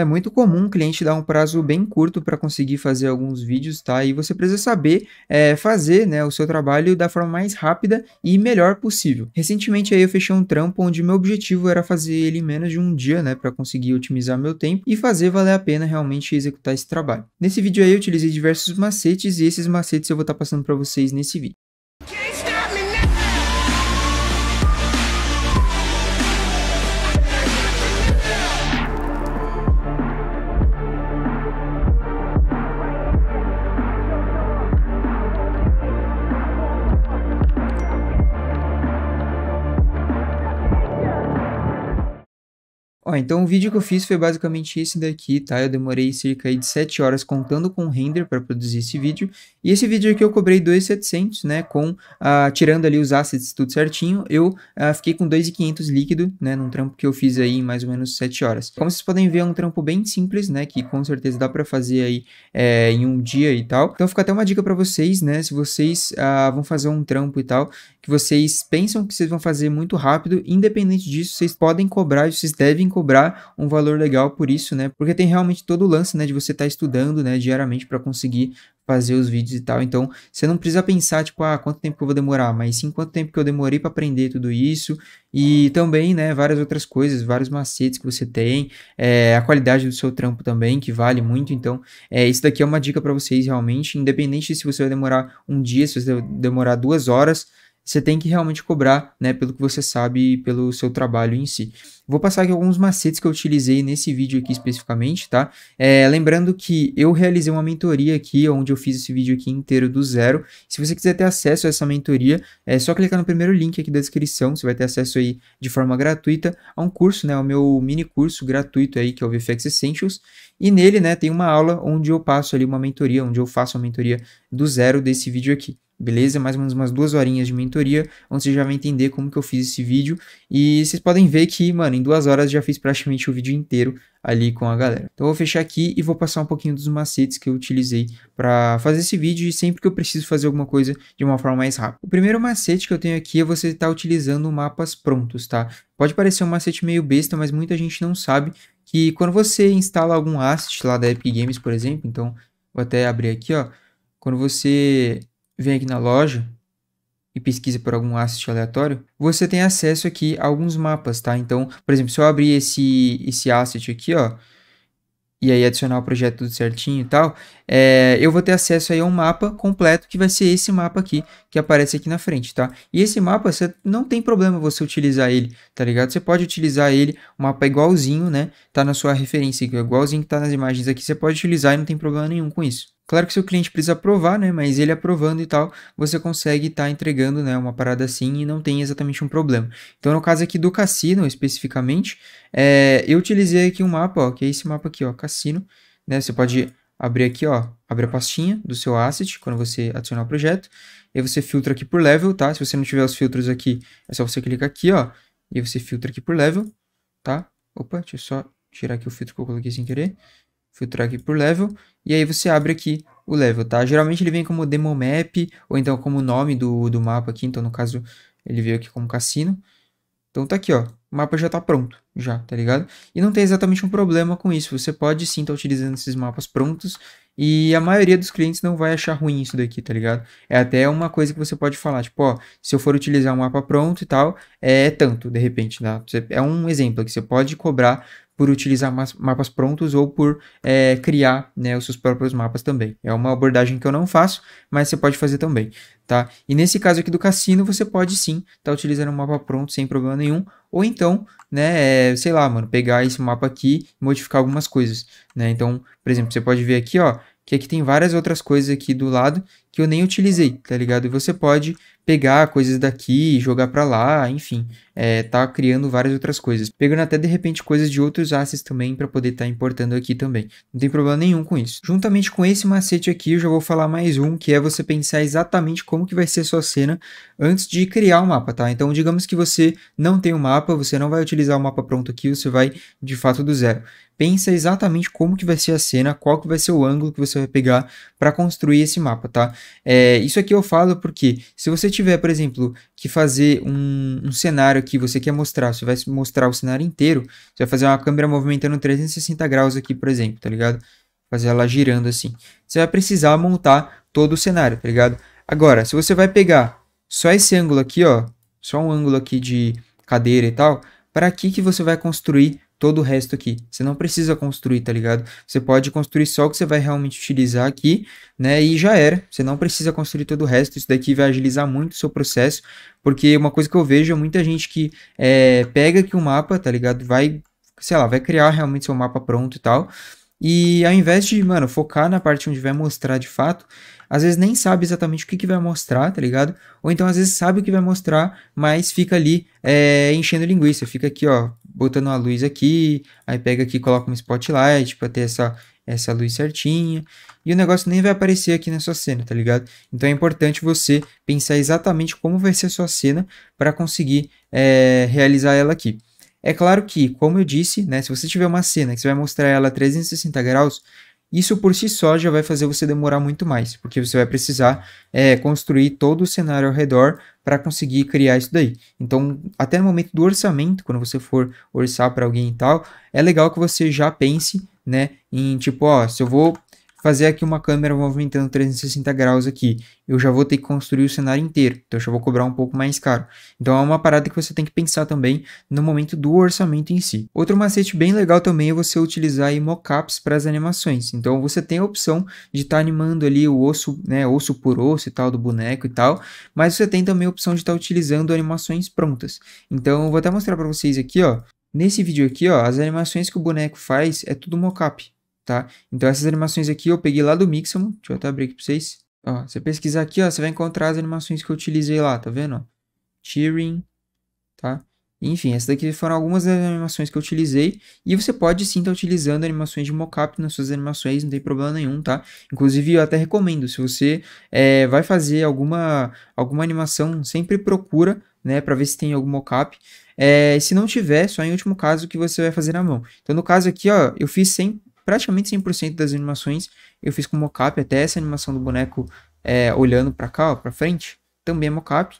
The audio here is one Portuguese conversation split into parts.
É muito comum um cliente dar um prazo bem curto para conseguir fazer alguns vídeos, tá? E você precisa saber é, fazer né, o seu trabalho da forma mais rápida e melhor possível. Recentemente aí eu fechei um trampo onde meu objetivo era fazer ele em menos de um dia, né? Para conseguir otimizar meu tempo e fazer valer a pena realmente executar esse trabalho. Nesse vídeo aí eu utilizei diversos macetes e esses macetes eu vou estar tá passando para vocês nesse vídeo. então o vídeo que eu fiz foi basicamente esse daqui, tá? Eu demorei cerca de 7 horas contando com o render para produzir esse vídeo. E esse vídeo aqui eu cobrei 2,700, né? Com, ah, tirando ali os assets tudo certinho, eu ah, fiquei com 2,500 líquido, né? Num trampo que eu fiz aí em mais ou menos 7 horas. Como vocês podem ver, é um trampo bem simples, né? Que com certeza dá para fazer aí é, em um dia e tal. Então fica até uma dica para vocês, né? Se vocês ah, vão fazer um trampo e tal, que vocês pensam que vocês vão fazer muito rápido, independente disso, vocês podem cobrar, e vocês devem cobrar cobrar um valor legal por isso, né? Porque tem realmente todo o lance, né, de você estar tá estudando, né, diariamente para conseguir fazer os vídeos e tal. Então, você não precisa pensar tipo, ah, quanto tempo que eu vou demorar, mas sim quanto tempo que eu demorei para aprender tudo isso e também, né, várias outras coisas, vários macetes que você tem, é, a qualidade do seu trampo também, que vale muito. Então, é, isso daqui é uma dica para vocês realmente, independente se você vai demorar um dia, se você vai demorar duas horas, você tem que realmente cobrar, né, pelo que você sabe e pelo seu trabalho em si. Vou passar aqui alguns macetes que eu utilizei nesse vídeo aqui especificamente, tá? É, lembrando que eu realizei uma mentoria aqui, onde eu fiz esse vídeo aqui inteiro do zero. Se você quiser ter acesso a essa mentoria, é só clicar no primeiro link aqui da descrição, você vai ter acesso aí de forma gratuita a um curso, né, o meu mini curso gratuito aí, que é o VFX Essentials, e nele, né, tem uma aula onde eu passo ali uma mentoria, onde eu faço a mentoria do zero desse vídeo aqui beleza? Mais ou menos umas duas horinhas de mentoria, onde você já vai entender como que eu fiz esse vídeo. E vocês podem ver que, mano, em duas horas já fiz praticamente o vídeo inteiro ali com a galera. Então eu vou fechar aqui e vou passar um pouquinho dos macetes que eu utilizei para fazer esse vídeo e sempre que eu preciso fazer alguma coisa de uma forma mais rápida. O primeiro macete que eu tenho aqui é você estar tá utilizando mapas prontos, tá? Pode parecer um macete meio besta, mas muita gente não sabe que quando você instala algum asset lá da Epic Games, por exemplo, então vou até abrir aqui, ó, quando você vem aqui na loja e pesquisa por algum asset aleatório, você tem acesso aqui a alguns mapas, tá? Então, por exemplo, se eu abrir esse, esse asset aqui, ó, e aí adicionar o projeto tudo certinho e tal, é, eu vou ter acesso aí a um mapa completo, que vai ser esse mapa aqui, que aparece aqui na frente, tá? E esse mapa, você não tem problema você utilizar ele, tá ligado? Você pode utilizar ele, o mapa igualzinho, né? Tá na sua referência, igualzinho que tá nas imagens aqui, você pode utilizar e não tem problema nenhum com isso. Claro que seu cliente precisa aprovar, né? Mas ele aprovando e tal, você consegue estar tá entregando, né? Uma parada assim e não tem exatamente um problema. Então, no caso aqui do cassino, especificamente, é, eu utilizei aqui um mapa, ó, que é esse mapa aqui, ó, cassino, né? Você pode abrir aqui, ó, abre a pastinha do seu asset quando você adicionar o projeto. E você filtra aqui por level, tá? Se você não tiver os filtros aqui, é só você clicar aqui, ó, e você filtra aqui por level, tá? Opa, deixa eu só tirar aqui o filtro que eu coloquei sem querer filtrar aqui por level, e aí você abre aqui o level, tá? Geralmente ele vem como demo map, ou então como nome do, do mapa aqui, então no caso ele veio aqui como cassino. Então tá aqui, ó, o mapa já tá pronto, já, tá ligado? E não tem exatamente um problema com isso, você pode sim estar tá utilizando esses mapas prontos, e a maioria dos clientes não vai achar ruim isso daqui, tá ligado? É até uma coisa que você pode falar, tipo, ó, se eu for utilizar um mapa pronto e tal, é tanto, de repente, né? É um exemplo que você pode cobrar por utilizar mapas prontos ou por é, criar né, os seus próprios mapas também. É uma abordagem que eu não faço, mas você pode fazer também, tá? E nesse caso aqui do cassino, você pode sim estar tá utilizando um mapa pronto sem problema nenhum, ou então, né, é, sei lá, mano, pegar esse mapa aqui e modificar algumas coisas, né? Então, por exemplo, você pode ver aqui, ó, que aqui tem várias outras coisas aqui do lado que eu nem utilizei, tá ligado? E você pode pegar coisas daqui, jogar para lá, enfim, é, tá criando várias outras coisas. Pegando até de repente coisas de outros assets também para poder estar tá importando aqui também. Não tem problema nenhum com isso. Juntamente com esse macete aqui, eu já vou falar mais um, que é você pensar exatamente como que vai ser a sua cena antes de criar o um mapa, tá? Então, digamos que você não tem o um mapa, você não vai utilizar o um mapa pronto aqui, você vai de fato do zero. Pensa exatamente como que vai ser a cena, qual que vai ser o ângulo que você vai pegar para construir esse mapa, tá? É, isso aqui eu falo porque se você tiver, por exemplo, que fazer um, um cenário que você quer mostrar, você vai mostrar o cenário inteiro, você vai fazer uma câmera movimentando 360 graus aqui, por exemplo, tá ligado? Fazer ela girando assim. Você vai precisar montar todo o cenário, tá ligado? Agora, se você vai pegar só esse ângulo aqui, ó, só um ângulo aqui de cadeira e tal, para que que você vai construir todo o resto aqui. Você não precisa construir, tá ligado? Você pode construir só o que você vai realmente utilizar aqui, né? E já era. Você não precisa construir todo o resto. Isso daqui vai agilizar muito o seu processo, porque uma coisa que eu vejo é muita gente que é, pega aqui o um mapa, tá ligado? Vai, sei lá, vai criar realmente seu mapa pronto e tal. E ao invés de, mano, focar na parte onde vai mostrar de fato, às vezes nem sabe exatamente o que, que vai mostrar, tá ligado? Ou então às vezes sabe o que vai mostrar, mas fica ali é, enchendo linguiça, fica aqui, ó, botando uma luz aqui, aí pega aqui e coloca um spotlight para ter essa, essa luz certinha. E o negócio nem vai aparecer aqui na sua cena, tá ligado? Então é importante você pensar exatamente como vai ser a sua cena para conseguir é, realizar ela aqui. É claro que, como eu disse, né, se você tiver uma cena que você vai mostrar ela a 360 graus, isso por si só já vai fazer você demorar muito mais, porque você vai precisar é, construir todo o cenário ao redor para conseguir criar isso daí. Então, até no momento do orçamento, quando você for orçar para alguém e tal, é legal que você já pense, né, em tipo, ó, se eu vou fazer aqui uma câmera movimentando 360 graus aqui. Eu já vou ter que construir o cenário inteiro, então eu já vou cobrar um pouco mais caro. Então é uma parada que você tem que pensar também no momento do orçamento em si. Outro macete bem legal também é você utilizar mocaps mockups para as animações. Então você tem a opção de estar tá animando ali o osso, né, osso por osso e tal do boneco e tal, mas você tem também a opção de estar tá utilizando animações prontas. Então eu vou até mostrar para vocês aqui, ó. Nesse vídeo aqui, ó, as animações que o boneco faz é tudo mockup tá? Então essas animações aqui eu peguei lá do Mixamo, deixa eu até abrir aqui pra vocês. Ó, você pesquisar aqui, ó, você vai encontrar as animações que eu utilizei lá, tá vendo? Cheering, tá? Enfim, essas daqui foram algumas das animações que eu utilizei. E você pode sim estar tá utilizando animações de mockup nas suas animações, não tem problema nenhum, tá? Inclusive, eu até recomendo, se você é, vai fazer alguma, alguma animação, sempre procura, né, para ver se tem algum mockup. É, se não tiver, só em último caso que você vai fazer na mão. Então, no caso aqui, ó, eu fiz sem praticamente 100% das animações eu fiz com mocap, até essa animação do boneco é, olhando para cá, para frente, também é mocap.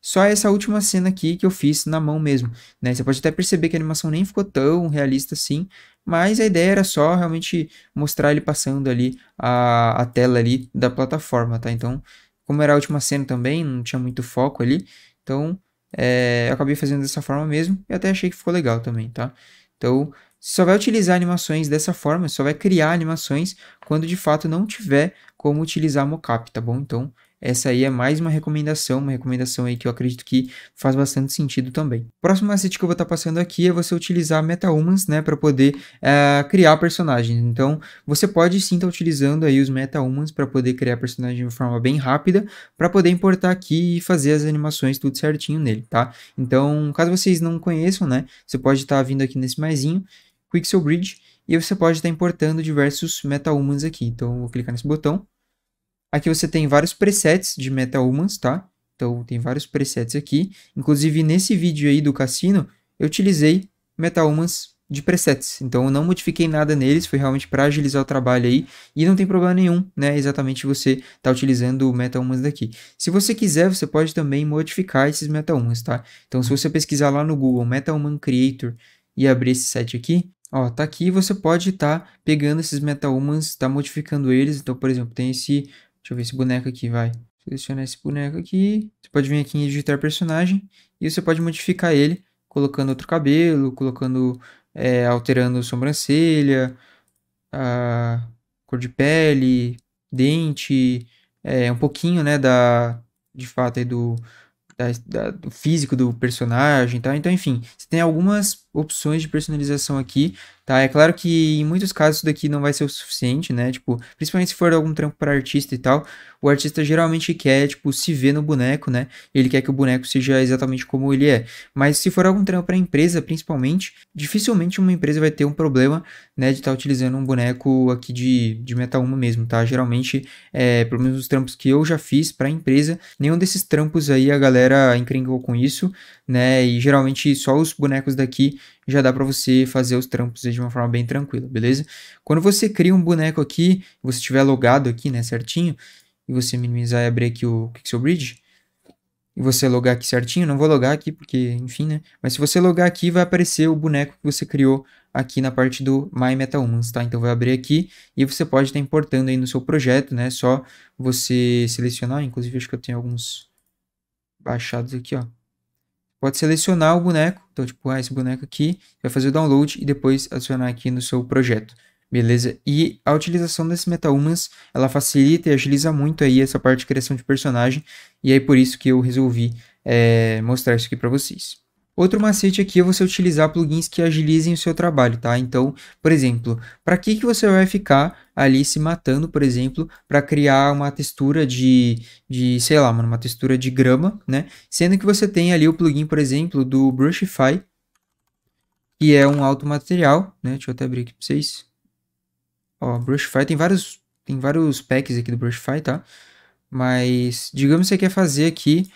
Só essa última cena aqui que eu fiz na mão mesmo, né? Você pode até perceber que a animação nem ficou tão realista assim, mas a ideia era só realmente mostrar ele passando ali a, a tela ali da plataforma, tá? Então, como era a última cena também, não tinha muito foco ali, então é, eu acabei fazendo dessa forma mesmo e até achei que ficou legal também, tá? Então, só vai utilizar animações dessa forma, só vai criar animações quando de fato não tiver como utilizar mocap, tá bom? Então, essa aí é mais uma recomendação, uma recomendação aí que eu acredito que faz bastante sentido também. Próximo asset que eu vou estar tá passando aqui é você utilizar MetaHumans, né, para poder uh, criar personagens. Então, você pode sim estar tá utilizando aí os MetaHumans para poder criar personagens de forma bem rápida, para poder importar aqui e fazer as animações tudo certinho nele, tá? Então, caso vocês não conheçam, né, você pode estar tá vindo aqui nesse maisinho Pixel Bridge, e você pode estar importando diversos MetaHumans aqui. Então, eu vou clicar nesse botão. Aqui você tem vários presets de MetaHumans, tá? Então, tem vários presets aqui. Inclusive, nesse vídeo aí do cassino, eu utilizei MetaHumans de presets. Então, eu não modifiquei nada neles, foi realmente para agilizar o trabalho aí. E não tem problema nenhum, né? É exatamente você estar tá utilizando o MetaHumans daqui. Se você quiser, você pode também modificar esses MetaHumans, tá? Então, se você pesquisar lá no Google MetaHuman Creator e abrir esse site aqui, Ó, tá aqui, você pode estar tá pegando esses humans tá modificando eles. Então, por exemplo, tem esse, deixa eu ver esse boneco aqui, vai. Selecionar esse boneco aqui. Você pode vir aqui em editar personagem e você pode modificar ele, colocando outro cabelo, colocando, é, alterando sobrancelha, a cor de pele, dente, é, um pouquinho, né, da, de fato, aí do, da, da, do físico do personagem, tá? Então, enfim, você tem algumas opções de personalização aqui, tá? É claro que em muitos casos isso daqui não vai ser o suficiente, né? Tipo, principalmente se for algum trampo para artista e tal, o artista geralmente quer, tipo, se ver no boneco, né? Ele quer que o boneco seja exatamente como ele é. Mas se for algum trampo para empresa, principalmente, dificilmente uma empresa vai ter um problema, né, de estar tá utilizando um boneco aqui de, de Meta 1 mesmo, tá? Geralmente, é, pelo menos os trampos que eu já fiz para empresa, nenhum desses trampos aí a galera encrencou com isso, né? E geralmente só os bonecos daqui já dá para você fazer os trampos de uma forma bem tranquila, beleza? Quando você cria um boneco aqui, você estiver logado aqui, né, certinho, e você minimizar e abrir aqui o Pixel Bridge, e você logar aqui certinho, não vou logar aqui porque, enfim, né? Mas se você logar aqui, vai aparecer o boneco que você criou aqui na parte do My MetaHumans, tá? Então vai abrir aqui e você pode estar importando aí no seu projeto, né? Só você selecionar, inclusive acho que eu tenho alguns baixados aqui, ó pode selecionar o boneco. Então, tipo, ah, esse boneco aqui, vai fazer o download e depois adicionar aqui no seu projeto. Beleza? E a utilização desse MetaHumans, ela facilita e agiliza muito aí essa parte de criação de personagem. E aí, é por isso que eu resolvi é, mostrar isso aqui para vocês. Outro macete aqui é você utilizar plugins que agilizem o seu trabalho, tá? Então, por exemplo, para que, que você vai ficar ali se matando, por exemplo, para criar uma textura de, de, sei lá, uma textura de grama, né? Sendo que você tem ali o plugin, por exemplo, do Brushify, que é um automaterial, né? Deixa eu até abrir aqui para vocês. Ó, Brushify tem vários, tem vários packs aqui do Brushify, tá? Mas, digamos que você quer fazer aqui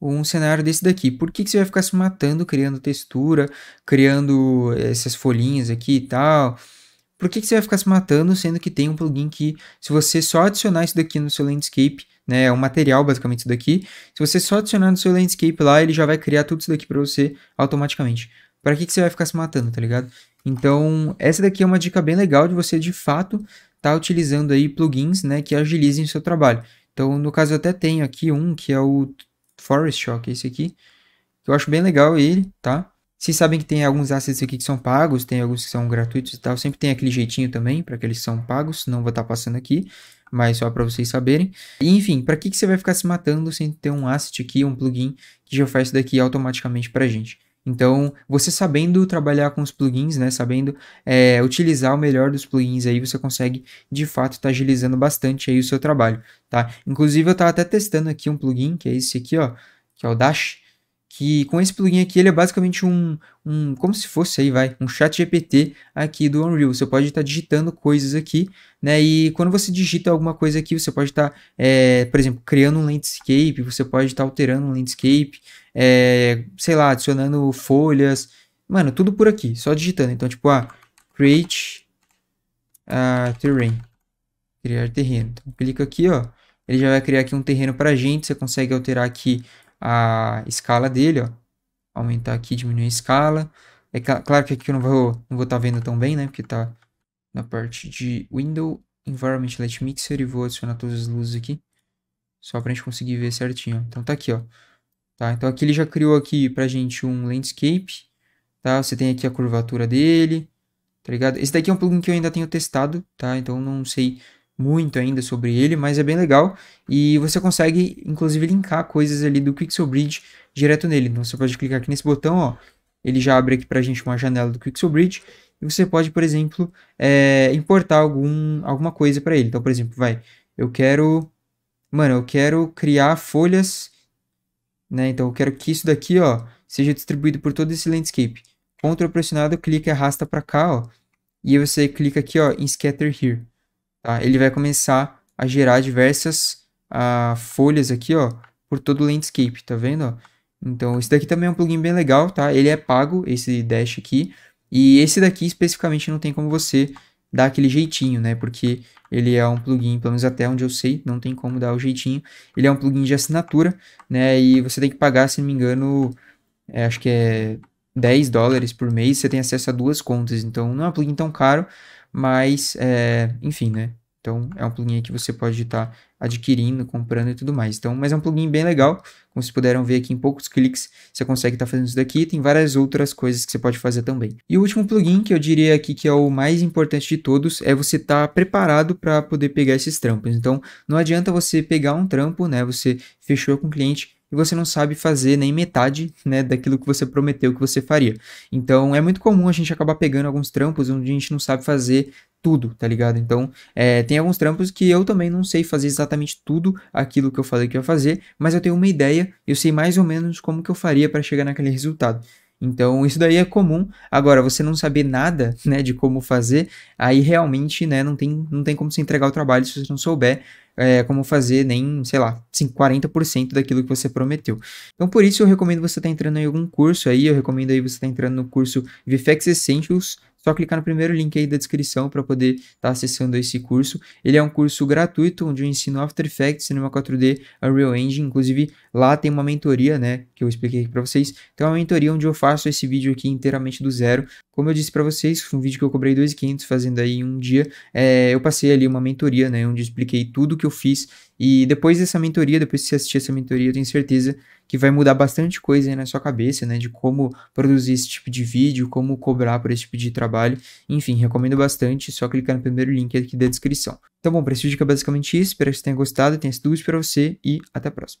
um cenário desse daqui. Por que, que você vai ficar se matando criando textura, criando eh, essas folhinhas aqui e tal? Por que, que você vai ficar se matando, sendo que tem um plugin que, se você só adicionar isso daqui no seu landscape, né, é um material basicamente isso daqui, se você só adicionar no seu landscape lá, ele já vai criar tudo isso daqui para você automaticamente. Para que, que você vai ficar se matando, tá ligado? Então, essa daqui é uma dica bem legal de você, de fato, tá utilizando aí plugins, né, que agilizem o seu trabalho. Então, no caso, eu até tenho aqui um que é o Forest Shock, esse aqui. Eu acho bem legal ele, tá? Vocês sabem que tem alguns assets aqui que são pagos, tem alguns que são gratuitos e tal. Sempre tem aquele jeitinho também para que eles são pagos, não vou estar tá passando aqui, mas só para vocês saberem. E, enfim, para que, que você vai ficar se matando sem ter um asset aqui, um plugin que já faz isso daqui automaticamente para gente? Então, você sabendo trabalhar com os plugins, né, sabendo é, utilizar o melhor dos plugins aí, você consegue de fato estar tá agilizando bastante aí o seu trabalho, tá? Inclusive eu estava até testando aqui um plugin que é esse aqui, ó, que é o Dash, que com esse plugin aqui ele é basicamente um, um como se fosse aí vai, um chat GPT aqui do Unreal. Você pode estar tá digitando coisas aqui, né? E quando você digita alguma coisa aqui, você pode estar, tá, é, por exemplo, criando um landscape, você pode estar tá alterando um landscape, é, sei lá, adicionando folhas, mano, tudo por aqui, só digitando. Então, tipo, ah, create a ah, terrain, criar terreno. Então, clica aqui, ó, ele já vai criar aqui um terreno para gente, você consegue alterar aqui a escala dele, ó. Aumentar aqui, diminuir a escala. É cl claro que aqui eu não vou estar não vou tá vendo tão bem, né? Porque tá na parte de Window, Environment Light Mixer. E vou adicionar todas as luzes aqui. Só pra gente conseguir ver certinho. Então tá aqui, ó. Tá? Então aqui ele já criou aqui pra gente um landscape. Tá? Você tem aqui a curvatura dele. Tá ligado? Esse daqui é um plugin que eu ainda tenho testado, tá? Então não sei muito ainda sobre ele, mas é bem legal e você consegue inclusive linkar coisas ali do Quixel Bridge direto nele. Então você pode clicar aqui nesse botão, ó, ele já abre aqui para a gente uma janela do Quixel Bridge e você pode, por exemplo, é, importar algum, alguma coisa para ele. Então, por exemplo, vai, eu quero, mano, eu quero criar folhas, né? Então eu quero que isso daqui, ó, seja distribuído por todo esse landscape. Ctrl pressionado, clica e arrasta para cá, ó. E você clica aqui, ó, em Scatter Here tá? Ele vai começar a gerar diversas ah, folhas aqui, ó, por todo o landscape, tá vendo? Ó? Então, esse daqui também é um plugin bem legal, tá? Ele é pago, esse Dash aqui, e esse daqui especificamente não tem como você dar aquele jeitinho, né? Porque ele é um plugin, pelo menos até onde eu sei, não tem como dar o jeitinho. Ele é um plugin de assinatura, né? E você tem que pagar, se não me engano, é, acho que é 10 dólares por mês, você tem acesso a duas contas. Então, não é um plugin tão caro, mas é, enfim, né? Então é um plugin que você pode estar adquirindo, comprando e tudo mais. Então, mas é um plugin bem legal, como vocês puderam ver aqui em poucos cliques, você consegue estar fazendo isso daqui, tem várias outras coisas que você pode fazer também. E o último plugin que eu diria aqui que é o mais importante de todos é você estar preparado para poder pegar esses trampos. Então, não adianta você pegar um trampo, né? Você fechou com o cliente, você não sabe fazer nem metade, né, daquilo que você prometeu que você faria. Então, é muito comum a gente acabar pegando alguns trampos onde a gente não sabe fazer tudo, tá ligado? Então, é, tem alguns trampos que eu também não sei fazer exatamente tudo aquilo que eu falei que ia fazer, mas eu tenho uma ideia, eu sei mais ou menos como que eu faria para chegar naquele resultado. Então, isso daí é comum. Agora, você não saber nada, né, de como fazer, aí realmente, né, não tem, não tem como se entregar o trabalho se você não souber é, como fazer nem, sei lá, 40% daquilo que você prometeu. Então, por isso, eu recomendo você estar tá entrando em algum curso aí, eu recomendo aí você estar tá entrando no curso VFX Essentials só clicar no primeiro link aí da descrição para poder estar tá acessando esse curso. Ele é um curso gratuito onde eu ensino After Effects, Cinema 4D, Unreal Engine. Inclusive, lá tem uma mentoria, né, que eu expliquei aqui para vocês. Tem uma mentoria onde eu faço esse vídeo aqui inteiramente do zero. Como eu disse para vocês, foi um vídeo que eu cobrei 2.500 fazendo aí em um dia. É, eu passei ali uma mentoria, né, onde eu expliquei tudo que eu fiz e depois dessa mentoria, depois que você assistir essa mentoria, eu tenho certeza que vai mudar bastante coisa aí na sua cabeça, né? De como produzir esse tipo de vídeo, como cobrar por esse tipo de trabalho. Enfim, recomendo bastante. Só clicar no primeiro link aqui da descrição. Então, bom, para esse vídeo é basicamente isso. Espero que você tenha gostado, tenha sido útil para você e até a próxima.